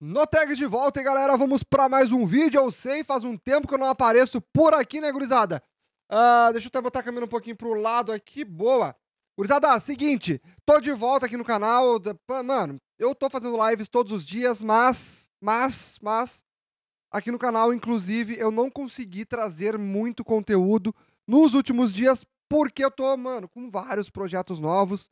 No tag de volta, e galera, vamos para mais um vídeo. Eu sei, faz um tempo que eu não apareço por aqui, né, gurizada? Uh, deixa eu até botar a câmera um pouquinho pro lado aqui, boa. Gurizada, seguinte, tô de volta aqui no canal. Mano, eu tô fazendo lives todos os dias, mas, mas, mas, aqui no canal, inclusive, eu não consegui trazer muito conteúdo nos últimos dias, porque eu tô, mano, com vários projetos novos.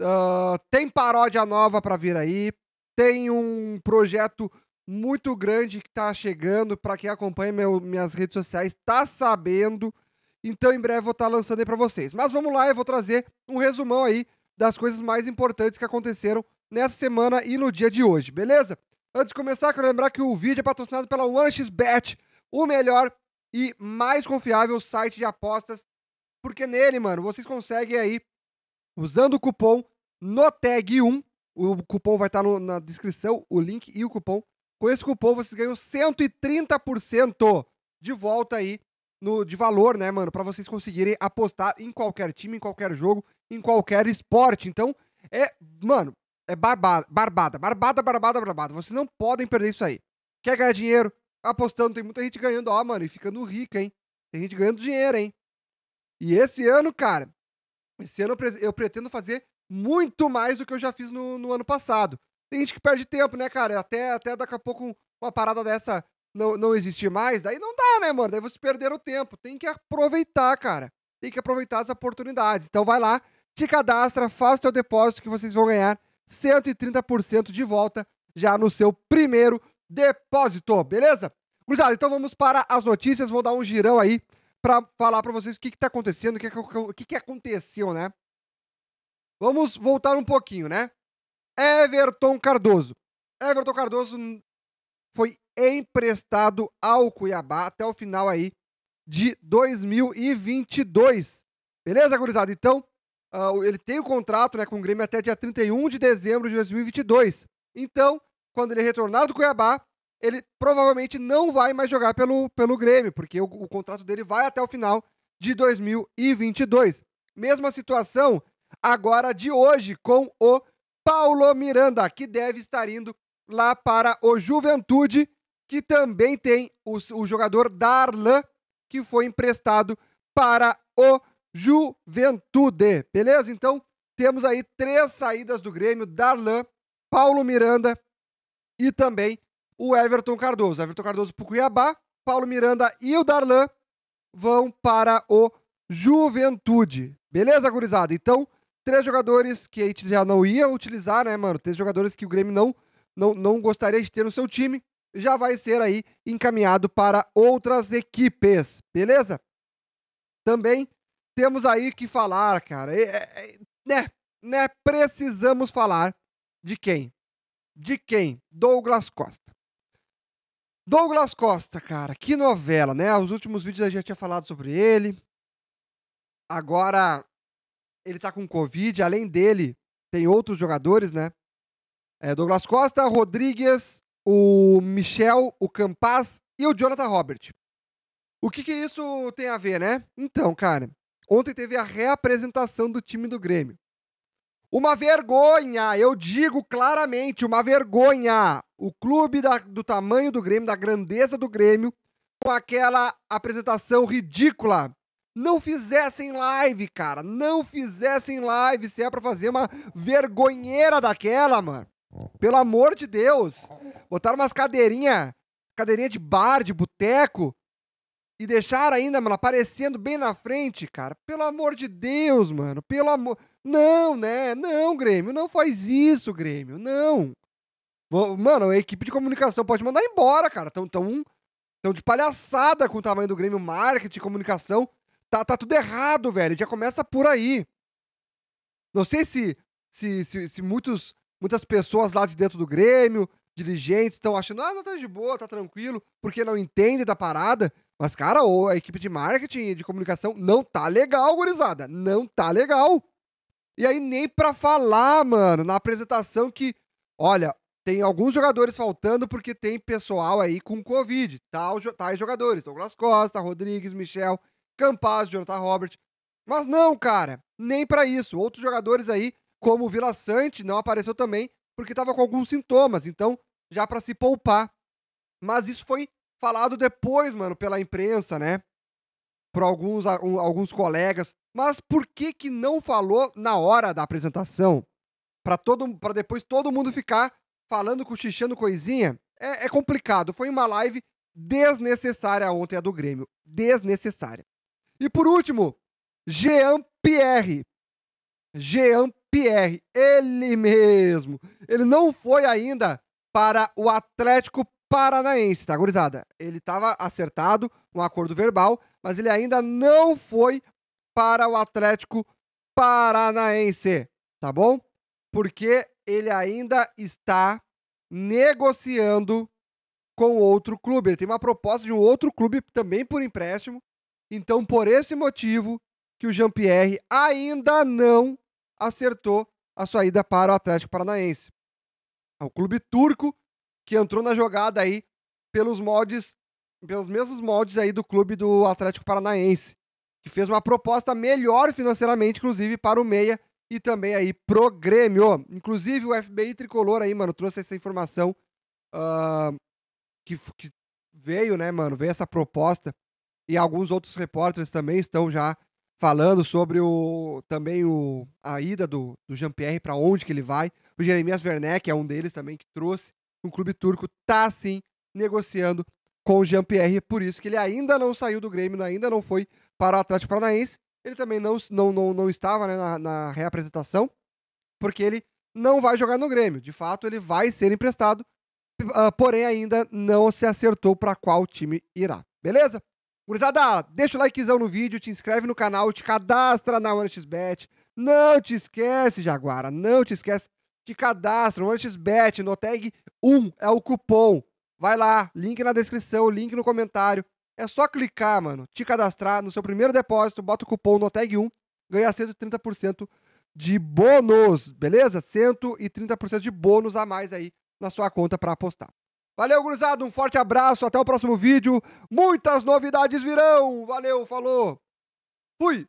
Uh, tem paródia nova pra vir aí, tem um projeto muito grande que está chegando. Para quem acompanha meu, minhas redes sociais, tá sabendo. Então, em breve vou estar tá lançando aí para vocês. Mas vamos lá, eu vou trazer um resumão aí das coisas mais importantes que aconteceram nessa semana e no dia de hoje, beleza? Antes de começar, quero lembrar que o vídeo é patrocinado pela OneXBet, o melhor e mais confiável site de apostas, porque nele, mano, vocês conseguem aí, usando o cupom NOTEG1, o cupom vai estar na descrição, o link e o cupom. Com esse cupom vocês ganham 130% de volta aí no, de valor, né, mano? Para vocês conseguirem apostar em qualquer time, em qualquer jogo, em qualquer esporte. Então, é, mano, é barbada, barbada, barbada, barbada, barbada. Vocês não podem perder isso aí. Quer ganhar dinheiro? Apostando, tem muita gente ganhando, ó, mano, e ficando rica, hein? Tem gente ganhando dinheiro, hein? E esse ano, cara, esse ano eu pretendo fazer muito mais do que eu já fiz no, no ano passado. Tem gente que perde tempo, né, cara? Até, até daqui a pouco uma parada dessa não, não existir mais, daí não dá, né, mano? Daí vocês perderam o tempo. Tem que aproveitar, cara. Tem que aproveitar as oportunidades. Então vai lá, te cadastra, faz teu depósito que vocês vão ganhar 130% de volta já no seu primeiro depósito, beleza? Cruzado, então vamos para as notícias, vou dar um girão aí para falar para vocês o que, que tá acontecendo, o que, que, o que, que aconteceu, né? Vamos voltar um pouquinho, né? Everton Cardoso. Everton Cardoso foi emprestado ao Cuiabá até o final aí de 2022. Beleza, gurizada? Então, uh, ele tem o contrato né, com o Grêmio até dia 31 de dezembro de 2022. Então, quando ele retornar do Cuiabá, ele provavelmente não vai mais jogar pelo, pelo Grêmio, porque o, o contrato dele vai até o final de 2022. Mesma situação agora de hoje com o Paulo Miranda, que deve estar indo lá para o Juventude, que também tem o, o jogador Darlan, que foi emprestado para o Juventude. Beleza? Então, temos aí três saídas do Grêmio: Darlan, Paulo Miranda e também o Everton Cardoso. Everton Cardoso para o Cuiabá, Paulo Miranda e o Darlan vão para o Juventude. Beleza, gurizada? Então, três jogadores que a gente já não ia utilizar, né, mano? Três jogadores que o Grêmio não, não, não gostaria de ter no seu time, já vai ser aí encaminhado para outras equipes, beleza? Também temos aí que falar, cara. É, é, né, né? Precisamos falar de quem? De quem? Douglas Costa. Douglas Costa, cara, que novela, né? Os últimos vídeos a gente já tinha falado sobre ele. Agora, ele tá com Covid, além dele, tem outros jogadores, né? É, Douglas Costa, Rodrigues, o Michel, o Campas e o Jonathan Robert. O que, que isso tem a ver, né? Então, cara, ontem teve a reapresentação do time do Grêmio. Uma vergonha, eu digo claramente, uma vergonha. O clube da, do tamanho do Grêmio, da grandeza do Grêmio, com aquela apresentação ridícula não fizessem live, cara. Não fizessem live se é pra fazer uma vergonheira daquela, mano. Pelo amor de Deus. Botaram umas cadeirinhas, cadeirinha de bar, de boteco. E deixaram ainda, mano, aparecendo bem na frente, cara. Pelo amor de Deus, mano. Pelo amor. Não, né? Não, Grêmio. Não faz isso, Grêmio. Não. Mano, a equipe de comunicação pode mandar embora, cara. Tão tão, tão de palhaçada com o tamanho do Grêmio, marketing, comunicação. Tá, tá tudo errado, velho. Já começa por aí. Não sei se, se, se, se muitos, muitas pessoas lá de dentro do Grêmio, dirigentes, estão achando, ah, não tá de boa, tá tranquilo, porque não entende da parada. Mas, cara, ou a equipe de marketing e de comunicação não tá legal, gurizada. Não tá legal. E aí, nem pra falar, mano, na apresentação que, olha, tem alguns jogadores faltando porque tem pessoal aí com Covid. Tal, tais jogadores, Douglas Costa, Rodrigues, Michel, Campaz, Jonathan Robert. Mas não, cara, nem para isso. Outros jogadores aí, como o Vila Sante, não apareceu também porque estava com alguns sintomas, então já para se poupar. Mas isso foi falado depois, mano, pela imprensa, né? Por alguns, alguns colegas. Mas por que que não falou na hora da apresentação? Para todo, para depois todo mundo ficar falando, cochichando coisinha? É, é complicado. Foi uma live desnecessária ontem a do Grêmio. Desnecessária. E por último, Jean Pierre. Jean Pierre, ele mesmo. Ele não foi ainda para o Atlético Paranaense, tá, gurizada? Ele estava acertado, um acordo verbal, mas ele ainda não foi para o Atlético Paranaense, tá bom? Porque ele ainda está negociando com outro clube. Ele tem uma proposta de um outro clube também por empréstimo, então, por esse motivo, que o Jean-Pierre ainda não acertou a sua ida para o Atlético Paranaense. É o clube turco que entrou na jogada aí pelos moldes, pelos mesmos moldes aí do clube do Atlético Paranaense, que fez uma proposta melhor financeiramente, inclusive, para o Meia e também aí pro Grêmio. Inclusive o FBI Tricolor aí, mano, trouxe essa informação uh, que, que veio, né, mano, veio essa proposta e alguns outros repórteres também estão já falando sobre o também o, a ida do, do Jean-Pierre para onde que ele vai. O Jeremias Werneck é um deles também que trouxe. Um clube turco tá sim negociando com o Jean-Pierre, por isso que ele ainda não saiu do Grêmio, né, ainda não foi para o Atlético Paranaense. Ele também não, não, não, não estava né, na, na reapresentação, porque ele não vai jogar no Grêmio. De fato, ele vai ser emprestado, ah, porém ainda não se acertou para qual time irá. Beleza? Gurizada, deixa o likezão no vídeo, te inscreve no canal, te cadastra na OneXBet. Não te esquece, Jaguara, não te esquece. Te cadastra, OneXBet, no tag 1 é o cupom. Vai lá, link na descrição, link no comentário. É só clicar, mano, te cadastrar no seu primeiro depósito, bota o cupom no tag 1, ganha 130% de bônus, beleza? 130% de bônus a mais aí na sua conta para apostar. Valeu, gurizada. Um forte abraço. Até o próximo vídeo. Muitas novidades virão. Valeu, falou. Fui.